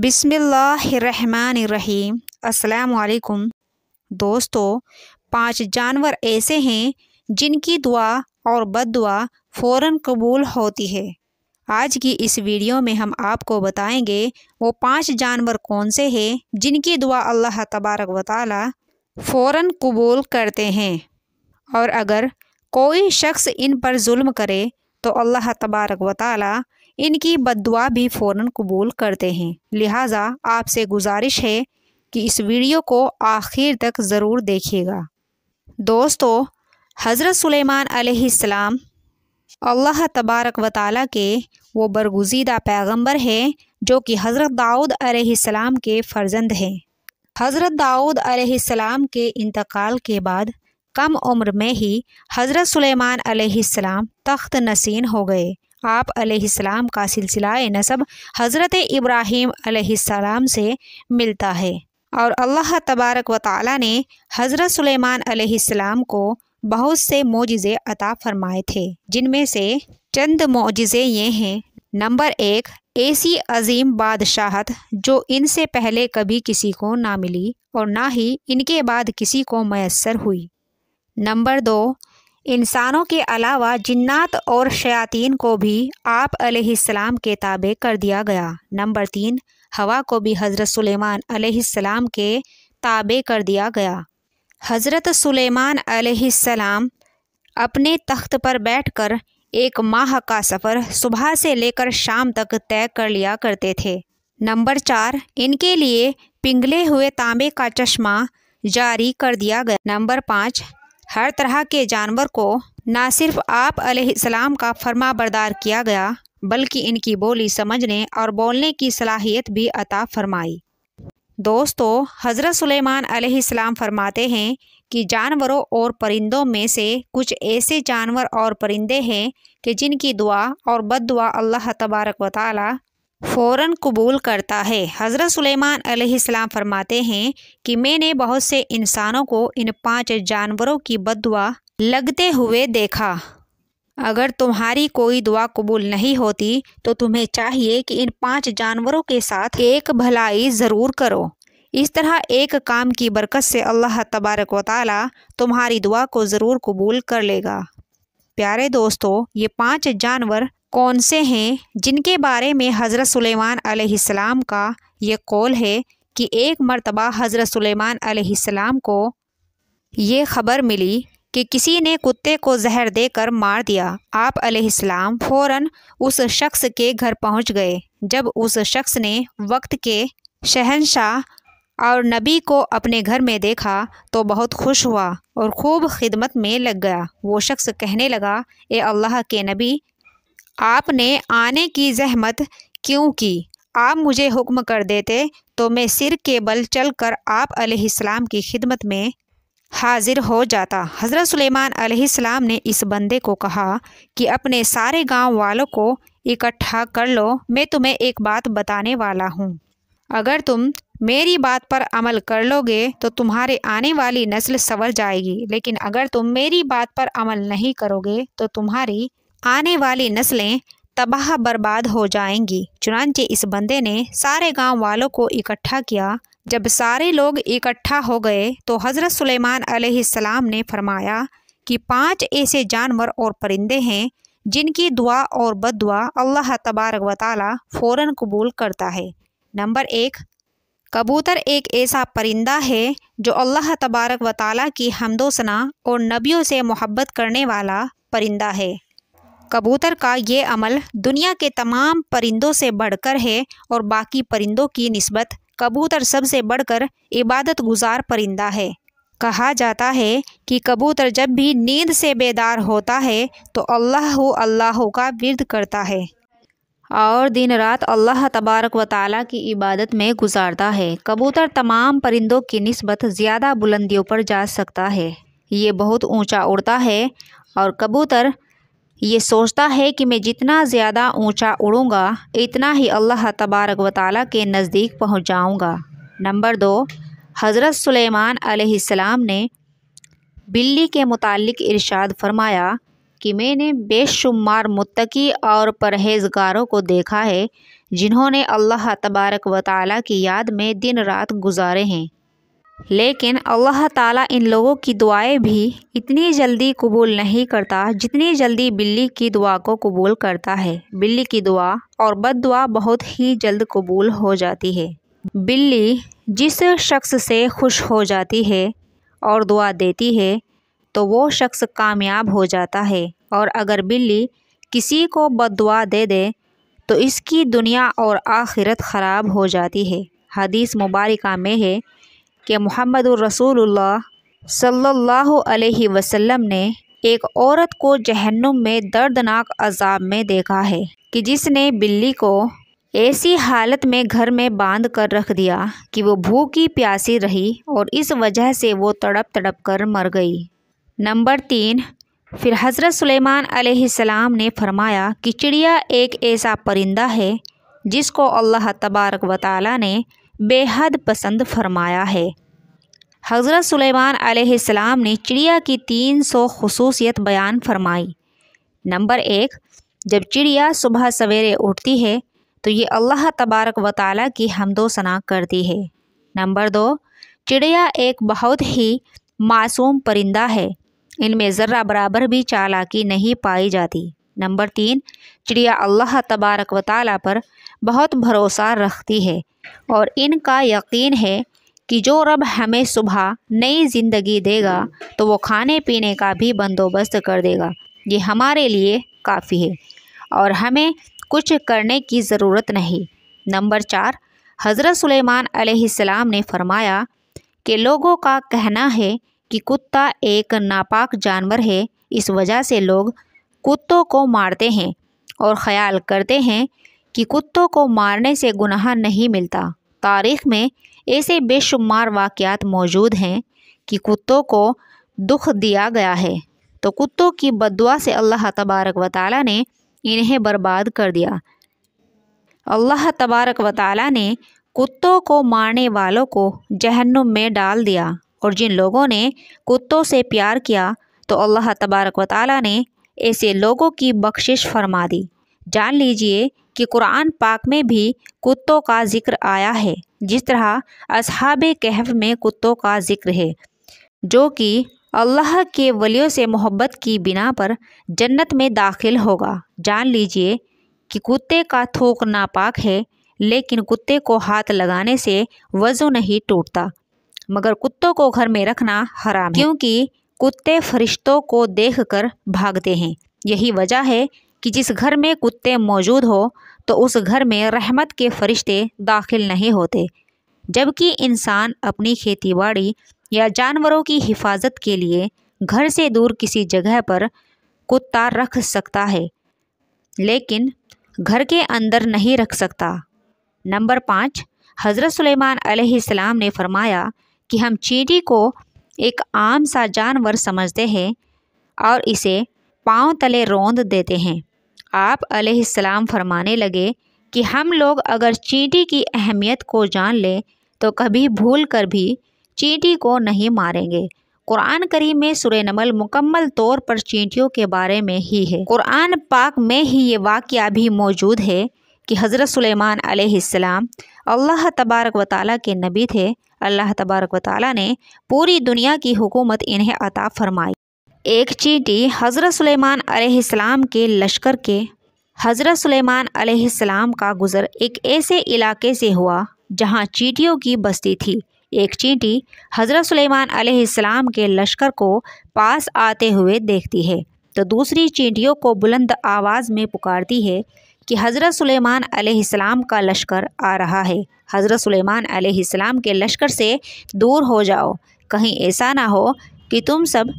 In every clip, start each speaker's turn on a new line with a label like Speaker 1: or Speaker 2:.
Speaker 1: बिसमीम असलकुम दोस्तों पांच जानवर ऐसे हैं जिनकी दुआ और बद दुआ फ़ौर कबूल होती है आज की इस वीडियो में हम आपको बताएंगे वो पांच जानवर कौन से हैं जिनकी दुआ अल्लाह तबारक व ताली फ़ौर कबूल करते हैं और अगर कोई शख्स इन पर जुल्म करे तो अल्लाह तबारक व इनकी बदुआ भी फ़ौर कबूल करते हैं लिहाजा आपसे गुजारिश है कि इस वीडियो को आखिर तक ज़रूर देखिएगा दोस्तों हज़रत सुलेमान सलाम अल्लाह तबारक व ताल के वो बरगुजीदा पैगंबर हैं जो कि हज़रत दाऊद सलाम के फ़र्जंद हैं हज़रत दाऊद सलाम के इंतकाल के बाद कम उम्र में ही हज़रत सुलेमान अलैहिस्सलाम तख्त नसीन हो गए आप अलैहिस्सलाम का सिलसिला नसब हज़रत इब्राहिम अलैहिस्सलाम से मिलता है और अल्लाह तबारक व ताली ने हज़रत सुलेमान अलैहिस्सलाम को बहुत से मोजे अता फरमाए थे जिनमें से चंद मोजे ये हैं नंबर एक ऐसी अजीम बादशाहत जो इनसे पहले कभी किसी को ना मिली और ना ही इनके बाद किसी को मैसर हुई नंबर दो इंसानों के अलावा जिन्नात और शयातीन को भी आप अलैहिस्सलाम के ताबे कर दिया गया नंबर तीन हवा को भी हज़रत सुलेमान अलैहिस्सलाम के ताबे कर दिया गया हज़रत सुलेमान अलैहिस्सलाम अपने तख्त पर बैठकर एक माह का सफ़र सुबह से लेकर शाम तक तय कर लिया करते थे नंबर चार इनके लिए पिघले हुए तांबे का चश्मा जारी कर दिया गया नंबर पाँच हर तरह के जानवर को ना सिर्फ आप अलैहिस्सलाम का फरमा बरदार किया गया बल्कि इनकी बोली समझने और बोलने की सलाहियत भी अता फरमाई दोस्तों हज़रत सुलेमान सलाम फरमाते हैं कि जानवरों और परिंदों में से कुछ ऐसे जानवर और परिंदे हैं कि जिनकी दुआ और बद दुआ अल्लाह तबारक वाली फ़ौर कबूल करता है हज़रत सुलेमान अलैहिस्सलाम फरमाते हैं कि मैंने बहुत से इंसानों को इन पांच जानवरों की बदुआ लगते हुए देखा अगर तुम्हारी कोई दुआ कबूल नहीं होती तो तुम्हें चाहिए कि इन पांच जानवरों के साथ एक भलाई ज़रूर करो इस तरह एक काम की बरकत से अल्लाह तबारक व ताली तुम्हारी दुआ को ज़रूर कबूल कर लेगा प्यारे दोस्तों ये पांच जानवर कौन से हैं जिनके बारे में हज़रत सुलेमान अलैहिस्सलाम का ये कौल है कि एक मर्तबा हज़रत सुलेमान अलैहिस्सलाम को ये ख़बर मिली कि किसी ने कुत्ते को जहर देकर मार दिया आप अलैहिस्सलाम फ़ौरन उस शख्स के घर पहुंच गए जब उस शख्स ने वक्त के शहनशाह और नबी को अपने घर में देखा तो बहुत खुश हुआ और खूब खिदमत में लग गया वो शख्स कहने लगा ए अल्लाह के नबी आपने आने की जहमत क्यों की आप मुझे हुक्म कर देते तो मैं सिर के बल चल कर आप अलैहिस्सलाम की खिदमत में हाजिर हो जाता हज़रत सुलेमान अलैहिस्सलाम ने इस बंदे को कहा कि अपने सारे गांव वालों को इकट्ठा कर लो मैं तुम्हें एक बात बताने वाला हूँ अगर तुम मेरी बात पर अमल कर लोगे तो तुम्हारे आने वाली नस्ल सवर जाएगी लेकिन अगर तुम मेरी बात पर अमल नहीं करोगे तो तुम्हारी आने वाली नस्लें तबाह बर्बाद हो जाएंगी चुनानचे इस बंदे ने सारे गांव वालों को इकट्ठा किया जब सारे लोग इकट्ठा हो गए तो हज़रत सुलेमान सलाम ने फरमाया कि पांच ऐसे जानवर और परिंदे हैं जिनकी दुआ और दुआ अल्लाह तबारक वाली फ़ौर कबूल करता है नंबर एक कबूतर एक ऐसा परिंदा है जो अल्लाह तबारक व की हमदोसना और नबियों से मोहब्बत करने वाला परिंदा है कबूतर का ये अमल दुनिया के तमाम परिंदों से बढ़कर है और बाकी परिंदों की नस्बत कबूतर सबसे बढ़कर इबादत गुजार परिंदा है कहा जाता है कि कबूतर जब भी नींद से बेदार होता है तो अल्लाह अल्लाह का विरद करता है और दिन रात अल्लाह तबारक व ताली की इबादत में गुजारता है कबूतर तमाम परिंदों की नस्बत ज़्यादा बुलंदियों पर जा सकता है ये बहुत ऊंचा उड़ता है और कबूतर ये सोचता है कि मैं जितना ज़्यादा ऊंचा उड़ूँगा इतना ही अल्लाह तबारक व ताल के नज़दीक पहुंच जाऊंगा। नंबर दो हज़रत सुलेमान सलाम ने बिल्ली के मुतालिक इरशाद फरमाया कि मैंने बेशुमार मुत्तकी और परहेजगारों को देखा है जिन्होंने अल्लाह तबारक व ताल की याद में दिन रात गुजारे हैं लेकिन अल्लाह ताला इन लोगों की दुआएं भी इतनी जल्दी कबूल नहीं करता जितनी जल्दी बिल्ली की दुआ को कबूल करता है बिल्ली की दुआ और बद दुआ बहुत ही जल्द कबूल हो जाती है बिल्ली जिस शख्स से खुश हो जाती है और दुआ देती है तो वो शख्स कामयाब हो जाता है और अगर बिल्ली किसी को बद दुआ दे दे तो इसकी दुनिया और आखिरत ख़राब हो जाती है हदीस मुबारक में है कि मोहम्मद रसूलुल्लाह सल्लल्लाहु अलैहि वसल्लम ने एक औरत को जहन्नुम में दर्दनाक अजाब में देखा है कि जिसने बिल्ली को ऐसी हालत में घर में बांध कर रख दिया कि वो भूखी प्यासी रही और इस वजह से वो तड़प तड़प कर मर गई नंबर तीन फिर हज़रत सुलेमान सलाम ने फरमाया कि चिड़िया एक ऐसा परिंदा है जिसको अल्लाह तबारक व ताली ने बेहद पसंद फरमाया है हज़रत सुलेमान अलैहिस्सलाम ने चिड़िया की तीन सौ खसूसियत बयान फरमाई नंबर एक जब चिड़िया सुबह सवेरे उठती है तो ये अल्लाह तबारक व की हमदो सना करती है नंबर दो चिड़िया एक बहुत ही मासूम परिंदा है इनमें ज़र्रा बराबर भी चालाकी नहीं पाई जाती नंबर तीन चिड़िया अल्लाह तबारक व ताली पर बहुत भरोसा रखती है और इनका यकीन है कि जो रब हमें सुबह नई ज़िंदगी देगा तो वो खाने पीने का भी बंदोबस्त कर देगा ये हमारे लिए काफ़ी है और हमें कुछ करने की ज़रूरत नहीं नंबर चार हज़रत सुलेमान अलैहिस्सलाम ने फरमाया कि लोगों का कहना है कि कुत्ता एक नापाक जानवर है इस वजह से लोग कुत्तों को मारते हैं और ख़्याल करते हैं कि कुत्तों को मारने से गुनाह नहीं मिलता तारीख़ में ऐसे बेशुमार वाक़ मौजूद हैं कि कुत्तों को दुख दिया गया है तो कुत्तों की बदुआ से अल्लाह तबारक व ने इन्हें बर्बाद कर दिया अल्लाह तबारक व ने कुत्तों को मारने वालों को जहन्नुम में डाल दिया और जिन लोगों ने कुत्तों से प्यार किया तो अल्लाह तबारक व ने ऐसे लोगों की बख्शिश फरमा दी जान लीजिए कि कुरान पाक में भी कुत्तों का जिक्र आया है जिस तरह असहाब कहफ में कुत्तों का जिक्र है जो कि अल्लाह के वलियों से मोहब्बत की बिना पर जन्नत में दाखिल होगा जान लीजिए कि कुत्ते का थूक नापाक है लेकिन कुत्ते को हाथ लगाने से वज़ू नहीं टूटता मगर कुत्तों को घर में रखना हराम क्योंकि कुत्ते फरिश्तों को देखकर भागते हैं यही वजह है कि जिस घर में कुत्ते मौजूद हो तो उस घर में रहमत के फरिश्ते दाखिल नहीं होते जबकि इंसान अपनी खेतीबाड़ी या जानवरों की हिफाजत के लिए घर से दूर किसी जगह पर कुत्ता रख सकता है लेकिन घर के अंदर नहीं रख सकता नंबर पाँच हज़रत सुलेमान अलैहिस्सलाम ने फरमाया कि हम चींटी को एक आम सा जानवर समझते हैं और इसे पाँव तले रोंद देते हैं आप अलैहिस्सलाम फरमाने लगे कि हम लोग अगर चींटी की अहमियत को जान लें तो कभी भूल कर भी चींटी को नहीं मारेंगे कुरान करीम में सुर नमल मुकम्मल तौर पर चींटियों के बारे में ही है कुरान पाक में ही ये वाक्य भी मौजूद है कि हज़रत सुलेमान अलैहिस्सलाम अल्लाह तबारक व ताली के नबी थे अल्लाह तबारक व ताली ने पूरी दुनिया की हुकूमत इन्हें अता फरमाई एक चींटी हज़रत सुलेमान सलाम के लश्कर के हज़रत सुलेमान सलाम का गुज़र एक ऐसे इलाके से हुआ जहां चींटियों की बस्ती थी एक चींटी हज़रत सुलेमान सलाम के लश्कर को पास आते हुए देखती है तो दूसरी चींटियों को बुलंद आवाज़ में पुकारती है कि हज़रत सुलेमान सलाम का लश्कर आ रहा है हज़रत सुलेमान सलाम के लश्कर से दूर हो जाओ कहीं ऐसा ना हो कि तुम सब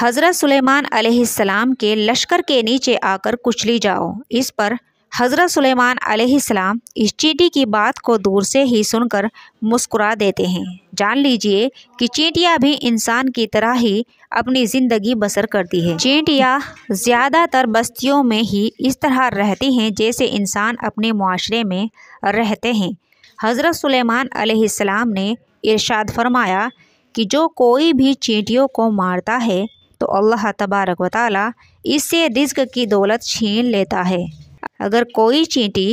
Speaker 1: हज़रत सुलेमान सलाम के लश्कर के नीचे आकर कुचली जाओ इस पर हज़रत सुलेमान सलाम इस चींटी की बात को दूर से ही सुनकर मुस्कुरा देते हैं जान लीजिए कि चीटियाँ भी इंसान की तरह ही अपनी ज़िंदगी बसर करती है चीटियाँ ज़्यादातर बस्तियों में ही इस तरह रहती हैं जैसे इंसान अपने माशरे में रहते हैं हज़रत सुलेमान सलाम ने इरशाद फरमाया कि जो कोई भी चींटियों को मारता है तो अल्लाह तबारक व इससे रिज्क की दौलत छीन लेता है अगर कोई चींटी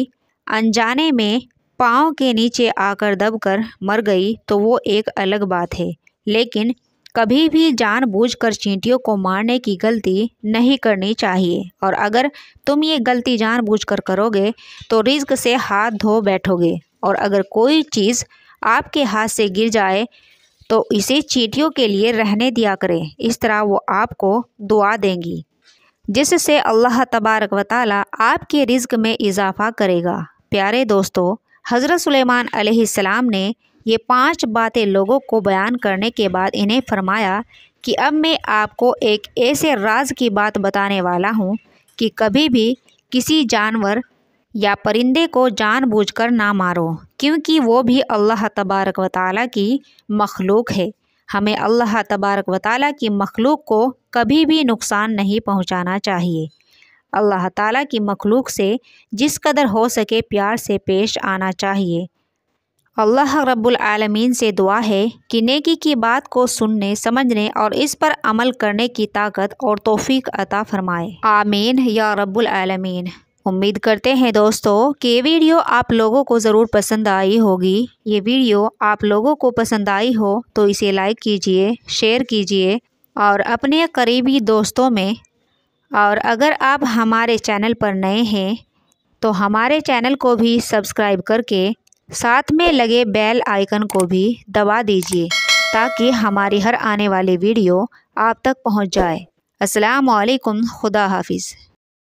Speaker 1: अनजाने में पाँव के नीचे आकर दबकर मर गई तो वो एक अलग बात है लेकिन कभी भी जानबूझकर चींटियों को मारने की गलती नहीं करनी चाहिए और अगर तुम ये गलती जानबूझकर करोगे तो रिज्क से हाथ धो बैठोगे और अगर कोई चीज़ आपके हाथ से गिर जाए तो इसे चींटियों के लिए रहने दिया करें इस तरह वो आपको दुआ देंगी जिससे अल्लाह तबारक व आपके रिज्क में इजाफा करेगा प्यारे दोस्तों हज़रत सुलेमान सलाम ने ये पांच बातें लोगों को बयान करने के बाद इन्हें फरमाया कि अब मैं आपको एक ऐसे राज की बात बताने वाला हूँ कि कभी भी किसी जानवर या परिंदे को जानबूझकर ना मारो क्योंकि वो भी अल्लाह तबारक व की मखलूक है हमें अल्लाह तबारक व की मखलूक को कभी भी नुकसान नहीं पहुंचाना चाहिए अल्लाह ताला की मखलूक से जिस कदर हो सके प्यार से पेश आना चाहिए अल्लाह रब्बुल आलमीन से दुआ है कि नेकी की बात को सुनने समझने और इस पर अमल करने की ताकत और तोफ़ी अता फ़रमाए आमीन या रब्बुल आलमीन उम्मीद करते हैं दोस्तों कि ये वीडियो आप लोगों को ज़रूर पसंद आई होगी ये वीडियो आप लोगों को पसंद आई हो तो इसे लाइक कीजिए शेयर कीजिए और अपने करीबी दोस्तों में और अगर आप हमारे चैनल पर नए हैं तो हमारे चैनल को भी सब्सक्राइब करके साथ में लगे बेल आइकन को भी दबा दीजिए ताकि हमारी हर आने वाली वीडियो आप तक पहुँच जाए असलकुम खुदा हाफिज़